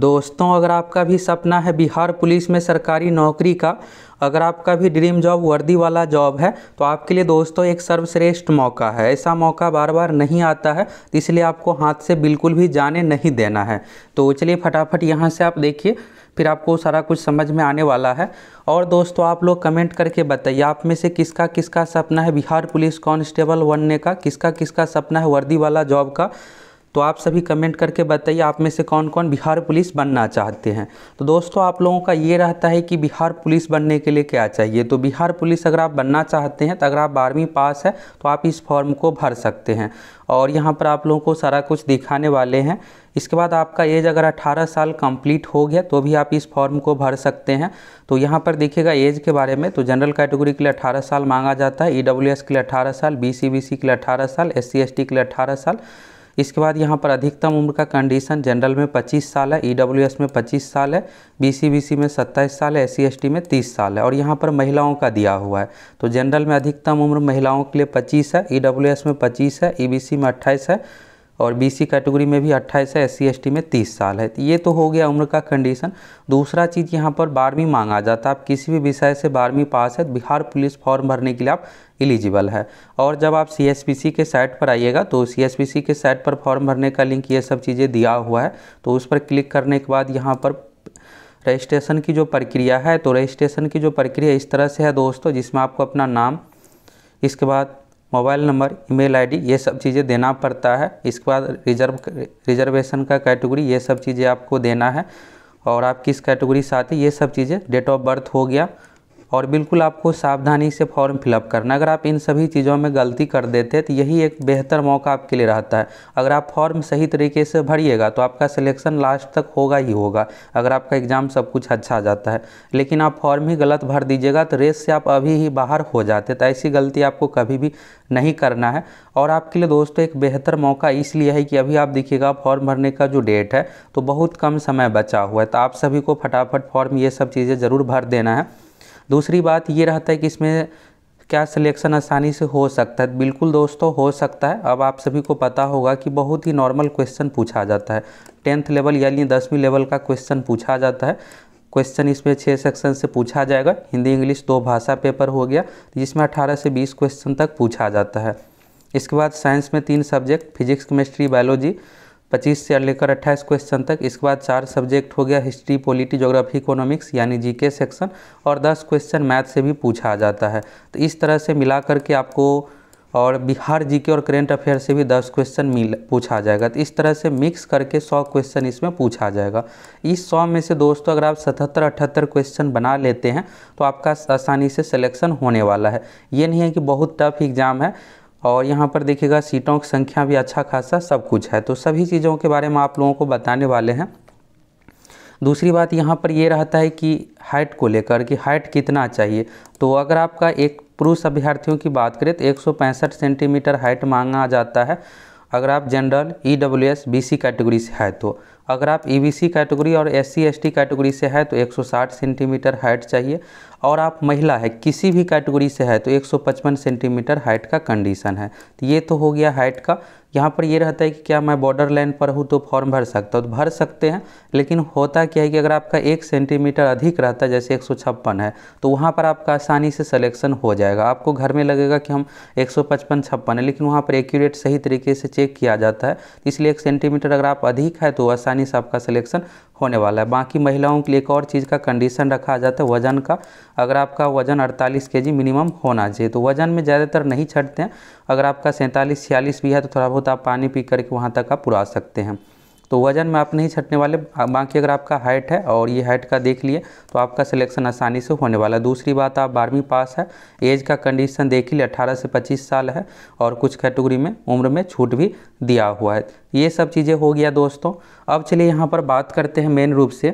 दोस्तों अगर आपका भी सपना है बिहार पुलिस में सरकारी नौकरी का अगर आपका भी ड्रीम जॉब वर्दी वाला जॉब है तो आपके लिए दोस्तों एक सर्वश्रेष्ठ मौका है ऐसा मौका बार बार नहीं आता है इसलिए आपको हाथ से बिल्कुल भी जाने नहीं देना है तो चलिए फटाफट यहाँ से आप देखिए फिर आपको सारा कुछ समझ में आने वाला है और दोस्तों आप लोग कमेंट करके बताइए आप में से किसका किसका सपना है बिहार पुलिस कांस्टेबल बनने का किसका किसका सपना है वर्दी वाला जॉब का तो आप सभी कमेंट करके बताइए आप में से कौन कौन बिहार पुलिस बनना चाहते हैं तो दोस्तों आप लोगों का ये रहता है कि बिहार पुलिस बनने के लिए क्या चाहिए तो बिहार पुलिस अगर आप बनना चाहते हैं तो अगर आप बारहवीं पास है तो आप इस फॉर्म को भर सकते हैं और यहाँ पर आप लोगों को सारा कुछ दिखाने वाले हैं इसके बाद आपका एज अगर 18 साल कंप्लीट हो गया तो भी आप इस फॉर्म को भर सकते हैं तो यहाँ पर देखिएगा एज के बारे में तो जनरल कैटेगरी के लिए 18 साल मांगा जाता है ई e के लिए 18 साल बी के लिए 18 साल एस सी के लिए 18 साल इसके बाद यहाँ पर अधिकतम उम्र का कंडीशन जनरल में 25 साल है ई e में 25 साल है बी में 27 साल है एस सी e में 30 साल है और यहाँ पर महिलाओं का दिया हुआ है तो जनरल में अधिकतम उम्र महिलाओं के लिए पच्चीस है ई e में पच्चीस है ई में अट्ठाईस है और बीसी कैटेगरी में भी 28 है एससी एसटी में 30 साल है तो ये तो हो गया उम्र का कंडीशन दूसरा चीज़ यहाँ पर बारहवीं मांगा जाता है आप किसी भी विषय से बारहवीं पास है बिहार पुलिस फॉर्म भरने के लिए आप एलिजिबल है और जब आप सी के साइट पर आइएगा तो सी के साइट पर फॉर्म भरने का लिंक ये सब चीज़ें दिया हुआ है तो उस पर क्लिक करने के बाद यहाँ पर रजिस्ट्रेशन की जो प्रक्रिया है तो रजिस्ट्रेशन की जो प्रक्रिया इस तरह से है दोस्तों जिसमें आपको अपना नाम इसके बाद मोबाइल नंबर ईमेल आईडी ये सब चीज़ें देना पड़ता है इसके बाद रिजर्व रिजर्वेशन का कैटेगरी ये सब चीज़ें आपको देना है और आप किस कैटेगरी से आते ये सब चीज़ें डेट ऑफ बर्थ हो गया और बिल्कुल आपको सावधानी से फॉर्म फिलअप करना अगर आप इन सभी चीज़ों में गलती कर देते तो यही एक बेहतर मौका आपके लिए रहता है अगर आप फॉर्म सही तरीके से भरिएगा तो आपका सिलेक्शन लास्ट तक होगा ही होगा अगर आपका एग्ज़ाम सब कुछ अच्छा आ जाता है लेकिन आप फॉर्म ही गलत भर दीजिएगा तो रेस से आप अभी ही बाहर हो जाते तो ऐसी गलती आपको कभी भी नहीं करना है और आपके लिए दोस्तों एक बेहतर मौका इसलिए है कि अभी आप देखिएगा फॉर्म भरने का जो डेट है तो बहुत कम समय बचा हुआ है तो आप सभी को फटाफट फॉर्म ये सब चीज़ें ज़रूर भर देना है दूसरी बात ये रहता है कि इसमें क्या सिलेक्शन आसानी से हो सकता है बिल्कुल दोस्तों हो सकता है अब आप सभी को पता होगा कि बहुत ही नॉर्मल क्वेश्चन पूछा जाता है टेंथ लेवल यानी दसवीं लेवल का क्वेश्चन पूछा जाता है क्वेश्चन इसमें छः सेक्शन से पूछा जाएगा हिंदी इंग्लिश दो भाषा पेपर हो गया जिसमें अठारह से बीस क्वेश्चन तक पूछा जाता है इसके बाद साइंस में तीन सब्जेक्ट फिजिक्स केमिस्ट्री बायोलॉजी पच्चीस से लेकर अट्ठाईस क्वेश्चन तक इसके बाद चार सब्जेक्ट हो गया हिस्ट्री पॉलिटी ज्योग्राफी इकोनॉमिक्स यानी जीके सेक्शन और दस क्वेश्चन मैथ से भी पूछा जाता है तो इस तरह से मिला करके आपको और बिहार जीके और करेंट अफेयर से भी दस क्वेश्चन मिल पूछा जाएगा तो इस तरह से मिक्स करके सौ क्वेश्चन इसमें पूछा जाएगा इस सौ में से दोस्तों अगर आप सतहत्तर अठहत्तर क्वेश्चन बना लेते हैं तो आपका आसानी से सिलेक्शन होने वाला है ये नहीं है कि बहुत टफ एग्ज़ाम है और यहाँ पर देखिएगा सीटों की संख्या भी अच्छा खासा सब कुछ है तो सभी चीज़ों के बारे में आप लोगों को बताने वाले हैं दूसरी बात यहाँ पर ये रहता है कि हाइट को लेकर कि हाइट कितना चाहिए तो अगर आपका एक पुरुष अभ्यर्थियों की बात करें तो एक सेंटीमीटर हाइट मांगा जाता है अगर आप general E W S B C category से है तो अगर आप ई e कैटेगरी और एस सी कैटेगरी से है तो 160 सेंटीमीटर हाइट चाहिए और आप महिला है किसी भी कैटेगरी से है तो 155 सेंटीमीटर हाइट का कंडीशन है तो ये तो हो गया हाइट का यहाँ पर ये रहता है कि क्या मैं बॉर्डर लाइन पर हूँ तो फॉर्म भर सकता हूँ तो भर सकते हैं लेकिन होता क्या है कि अगर आपका एक सेंटीमीटर अधिक रहता है जैसे एक है तो वहाँ पर आपका आसानी से सलेक्शन हो जाएगा आपको घर में लगेगा कि हम एक सौ है लेकिन वहाँ पर एक्यूरेट सही तरीके से चेक किया जाता है इसलिए एक सेंटीमीटर अगर आप अधिक है तो आसानी यानी से आपका सिलेक्शन होने वाला है बाकी महिलाओं के लिए एक और चीज़ का कंडीशन रखा जाता है वजन का अगर आपका वजन 48 के मिनिमम होना चाहिए तो वजन में ज़्यादातर नहीं छटते हैं अगर आपका सैंतालीस छियालीस भी है तो थोड़ा बहुत आप पानी पी करके वहाँ तक आप पुरा सकते हैं तो वज़न में आप नहीं छटने वाले बाकी अगर आपका हाइट है और ये हाइट का देख लिए तो आपका सिलेक्शन आसानी से होने वाला है दूसरी बात आप बारहवीं पास है एज का कंडीशन देख लिए अट्ठारह से पच्चीस साल है और कुछ कैटेगरी में उम्र में छूट भी दिया हुआ है ये सब चीज़ें हो गया दोस्तों अब चलिए यहाँ पर बात करते हैं मेन रूप से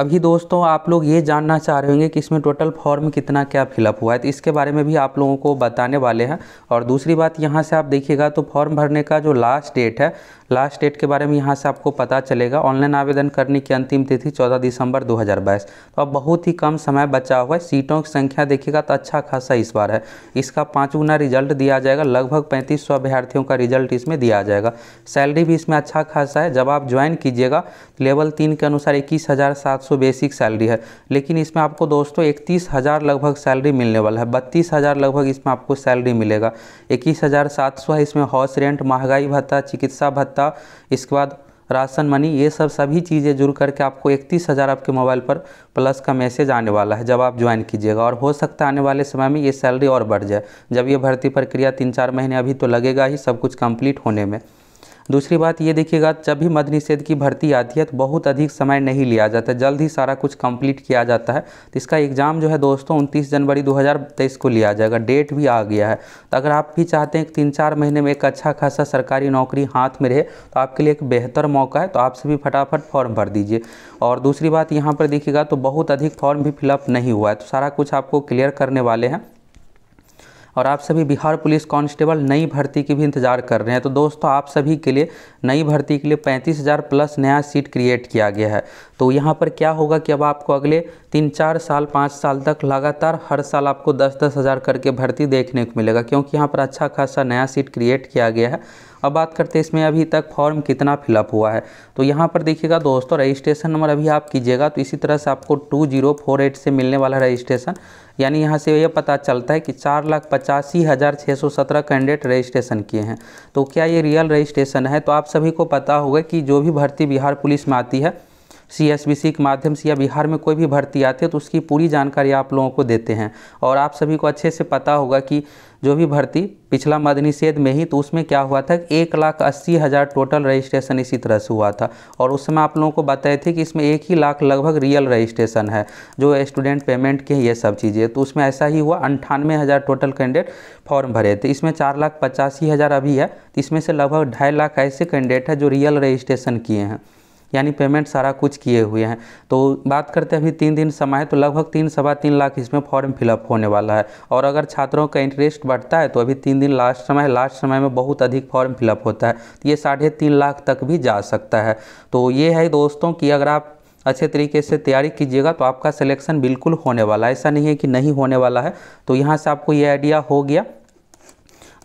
अभी दोस्तों आप लोग ये जानना चाह रहे होंगे कि इसमें टोटल फॉर्म कितना क्या फिलअप हुआ है तो इसके बारे में भी आप लोगों को बताने वाले हैं और दूसरी बात यहाँ से आप देखिएगा तो फॉर्म भरने का जो लास्ट डेट है लास्ट डेट के बारे में यहाँ से आपको पता चलेगा ऑनलाइन आवेदन करने की अंतिम तिथि 14 दिसंबर 2022 तो अब बहुत ही कम समय बचा हुआ है सीटों की संख्या देखिएगा तो अच्छा खासा इस बार है इसका पाँच गुना रिजल्ट दिया जाएगा लगभग पैंतीस सौ अभ्यर्थियों का रिजल्ट इसमें दिया जाएगा सैलरी भी इसमें अच्छा खासा है जब आप ज्वाइन कीजिएगा लेवल तीन के अनुसार इक्कीस हज़ार सात सौ बेसिक सैलरी है लेकिन इसमें आपको दोस्तों इकतीस हज़ार लगभग सैलरी मिलने वाला है बत्तीस हज़ार लगभग इसमें आपको सैलरी मिलेगा इक्कीस हज़ार सात सौ है इसमें हाउस रेंट महंगाई भत्ता चिकित्सा भत्ता इसके बाद राशन मनी ये सब सभी चीज़ें जुड़ करके आपको इकतीस हज़ार आपके मोबाइल पर प्लस का मैसेज आने वाला है जब आप ज्वाइन कीजिएगा और हो सकता है आने वाले समय में ये सैलरी और बढ़ जाए जब ये भर्ती प्रक्रिया तीन चार महीने अभी तो लगेगा ही सब कुछ कंप्लीट होने में दूसरी बात ये देखिएगा जब भी मध्य निषेध की भर्ती आती है तो बहुत अधिक समय नहीं लिया जाता है जल्द ही सारा कुछ कंप्लीट किया जाता है तो इसका एग्ज़ाम जो है दोस्तों उनतीस जनवरी 2023 को लिया जाएगा डेट भी आ गया है तो अगर आप भी चाहते हैं कि तीन चार महीने में एक अच्छा खासा सरकारी नौकरी हाथ में रहे तो आपके लिए एक बेहतर मौका है तो आप सभी फटाफट फॉर्म भर दीजिए और दूसरी बात यहाँ पर देखिएगा तो बहुत अधिक फॉर्म भी फिलअप नहीं हुआ है तो सारा कुछ आपको क्लियर करने वाले हैं और आप सभी बिहार पुलिस कांस्टेबल नई भर्ती की भी इंतज़ार कर रहे हैं तो दोस्तों आप सभी के लिए नई भर्ती के लिए पैंतीस हज़ार प्लस नया सीट क्रिएट किया गया है तो यहाँ पर क्या होगा कि अब आपको अगले तीन चार साल पाँच साल तक लगातार हर साल आपको दस दस हज़ार करके भर्ती देखने को मिलेगा क्योंकि यहाँ पर अच्छा खासा नया सीट क्रिएट किया गया है अब बात करते हैं इसमें अभी तक फॉर्म कितना फिलअप हुआ है तो यहाँ पर देखिएगा दोस्तों रजिस्ट्रेशन नंबर अभी आप कीजिएगा तो इसी तरह से आपको टू जीरो फोर एट से मिलने वाला रजिस्ट्रेशन यानी यहाँ से यह पता चलता है कि चार लाख पचासी हज़ार छः सौ सत्रह कैंडिडेट रजिस्ट्रेशन किए हैं तो क्या ये रियल रजिस्ट्रेशन है तो आप सभी को पता होगा कि जो भी भर्ती बिहार पुलिस में आती है सी के माध्यम से या बिहार में कोई भी भर्ती आती है तो उसकी पूरी जानकारी आप लोगों को देते हैं और आप सभी को अच्छे से पता होगा कि जो भी भर्ती पिछला मद निषेध में ही तो उसमें क्या हुआ था एक लाख अस्सी हज़ार टोटल रजिस्ट्रेशन इसी तरह से हुआ था और उस समय आप लोगों को बताए थे कि इसमें एक ही लाख लगभग रियल रजिस्ट्रेशन है जो स्टूडेंट पेमेंट के ये सब चीज़ें तो उसमें ऐसा ही हुआ अंठानवे हज़ार टोटल कैंडिडेट फॉर्म भरे थे इसमें चार लाख पचासी हज़ार अभी है तो इसमें से लगभग ढाई लाख ऐसे कैंडिडेट है जो रियल रजिस्ट्रेशन किए हैं यानी पेमेंट सारा कुछ किए हुए हैं तो बात करते हैं अभी तीन दिन समय है तो लगभग तीन सवा तीन लाख इसमें फॉर्म फिलअप होने वाला है और अगर छात्रों का इंटरेस्ट बढ़ता है तो अभी तीन दिन लास्ट समय लास्ट समय में बहुत अधिक फॉर्म फिलअप होता है तो ये साढ़े तीन लाख तक भी जा सकता है तो ये है दोस्तों कि अगर आप अच्छे तरीके से तैयारी कीजिएगा तो आपका सिलेक्शन बिल्कुल होने वाला है ऐसा नहीं है कि नहीं होने वाला है तो यहाँ से आपको ये आइडिया हो गया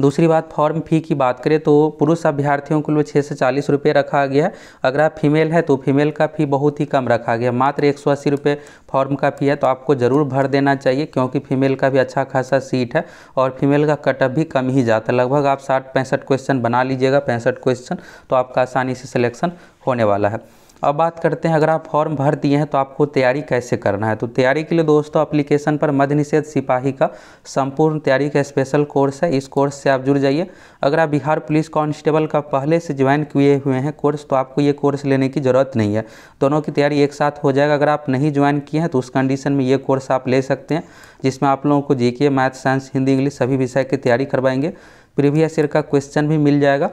दूसरी बात फॉर्म फ़ी की बात करें तो पुरुष अभ्यर्थियों के लिए छः से चालीस रुपये रखा गया है अगर आप फीमेल है तो फीमेल का फ़ी बहुत ही कम रखा गया मात्र एक सौ अस्सी रुपये फॉर्म का फ़ी है तो आपको ज़रूर भर देना चाहिए क्योंकि फीमेल का भी अच्छा खासा सीट है और फीमेल का कटअप भी कम ही जाता है लगभग आप साठ पैंसठ क्वेश्चन बना लीजिएगा पैंसठ क्वेश्चन तो आपका आसानी से सिलेक्शन होने वाला है अब बात करते हैं अगर आप फॉर्म भर दिए हैं तो आपको तैयारी कैसे करना है तो तैयारी के लिए दोस्तों एप्लीकेशन पर मध्य निषेध सिपाही का संपूर्ण तैयारी का स्पेशल कोर्स है इस कोर्स से आप जुड़ जाइए अगर आप बिहार पुलिस कांस्टेबल का पहले से ज्वाइन किए हुए हैं कोर्स तो आपको ये कोर्स लेने की ज़रूरत नहीं है दोनों की तैयारी एक साथ हो जाएगा अगर आप नहीं ज्वाइन किए हैं तो उस कंडीशन में ये कोर्स आप ले सकते हैं जिसमें आप लोगों को जी मैथ साइंस हिंदी इंग्लिश सभी विषय की तैयारी करवाएंगे प्रीवियस ईयर का क्वेश्चन भी मिल जाएगा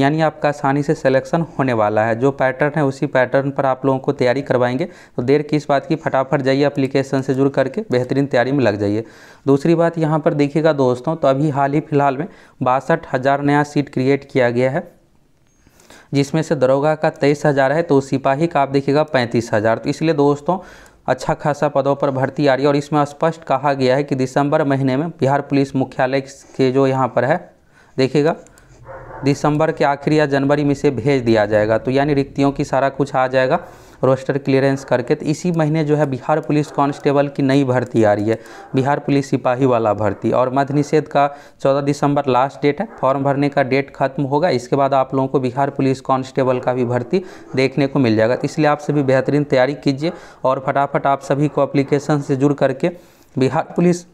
यानी आपका आसानी से सिलेक्शन होने वाला है जो पैटर्न है उसी पैटर्न पर आप लोगों को तैयारी करवाएंगे तो देर किस बात की फटाफट जाइए अप्लीकेशन से जुड़ करके बेहतरीन तैयारी में लग जाइए दूसरी बात यहाँ पर देखिएगा दोस्तों तो अभी हाल ही फिलहाल में बासठ हज़ार नया सीट क्रिएट किया गया है जिसमें से दरोगा का तेईस हज़ार है तो सिपाही का आप देखिएगा पैंतीस हज़ार तो इसलिए दोस्तों अच्छा खासा पदों पर भर्ती आ रही है और इसमें स्पष्ट कहा गया है कि दिसंबर महीने में बिहार पुलिस मुख्यालय के जो यहाँ पर है देखिएगा दिसंबर के आखिर या जनवरी में से भेज दिया जाएगा तो यानी रिक्तियों की सारा कुछ आ जाएगा रोस्टर क्लियरेंस करके तो इसी महीने जो है बिहार पुलिस कांस्टेबल की नई भर्ती आ रही है बिहार पुलिस सिपाही वाला भर्ती और मध्य निषेध का 14 दिसंबर लास्ट डेट है फॉर्म भरने का डेट खत्म होगा इसके बाद आप लोगों को बिहार पुलिस कांस्टेबल का भी भर्ती देखने को मिल जाएगा इसलिए आप सभी बेहतरीन तैयारी कीजिए और फटाफट आप सभी को अप्लीकेशन से जुड़ करके बिहार पुलिस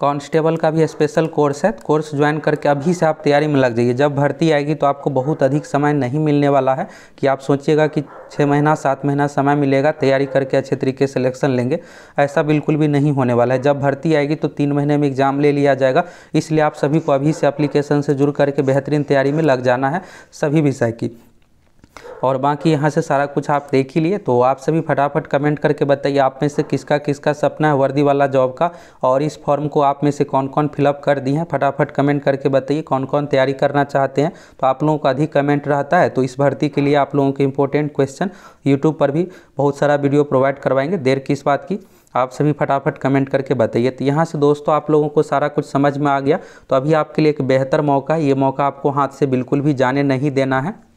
कांस्टेबल का भी स्पेशल कोर्स है कोर्स ज्वाइन करके अभी से आप तैयारी में लग जाइए जब भर्ती आएगी तो आपको बहुत अधिक समय नहीं मिलने वाला है कि आप सोचिएगा कि छः महीना सात महीना समय मिलेगा तैयारी करके अच्छे तरीके से सिलेक्शन लेंगे ऐसा बिल्कुल भी नहीं होने वाला है जब भर्ती आएगी तो तीन महीने में एग्ज़ाम ले लिया जाएगा इसलिए आप सभी को अभी से अप्लीकेशन से जुड़ करके बेहतरीन तैयारी में लग जाना है सभी विषय की और बाकी यहाँ से सारा कुछ आप देख ही लिए तो आप सभी फटाफट कमेंट करके बताइए आप में से किसका किसका सपना है वर्दी वाला जॉब का और इस फॉर्म को आप में से कौन कौन फिलअप कर दिए हैं फटाफट कमेंट करके बताइए कौन कौन तैयारी करना चाहते हैं तो आप लोगों का अधिक कमेंट रहता है तो इस भर्ती के लिए आप लोगों के इंपॉर्टेंट क्वेश्चन यूट्यूब पर भी बहुत सारा वीडियो प्रोवाइड करवाएंगे देर किस बात की आप सभी फटाफट कमेंट करके बताइए तो यहाँ से दोस्तों आप लोगों को सारा कुछ समझ में आ गया तो अभी आपके लिए एक बेहतर मौका है ये मौका आपको हाथ से बिल्कुल भी जाने नहीं देना है